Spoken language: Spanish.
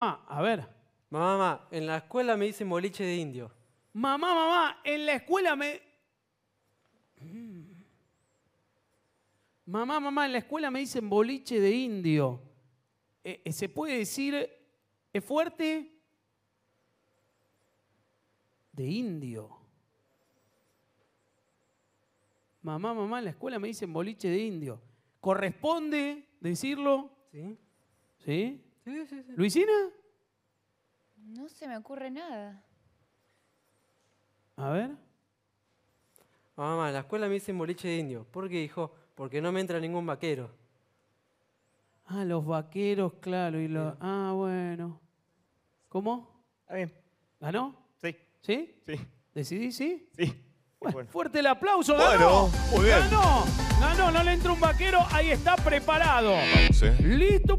Ah, a ver. Mamá, mamá, en la escuela me dicen boliche de indio. Mamá, mamá, en la escuela me... Mamá, mamá, en la escuela me dicen boliche de indio. Eh, eh, ¿Se puede decir, es fuerte? De indio. Mamá, mamá, en la escuela me dicen boliche de indio. ¿Corresponde decirlo? Sí. ¿Sí? Sí, sí, sí. ¿Luisina? No se me ocurre nada. A ver. Mamá, la escuela me dicen boliche de indio. ¿Por qué, hijo? Porque no me entra ningún vaquero. Ah, los vaqueros, claro. Y Ah, bueno. ¿Cómo? Está bien. ¿Ganó? Sí. ¿Sí? Sí. ¿Decidí sí? Sí. Fuerte el aplauso. ¡Ganó! Bueno, muy bien. ¡Ganó! ¡Ganó! No le entra un vaquero. Ahí está preparado. Listo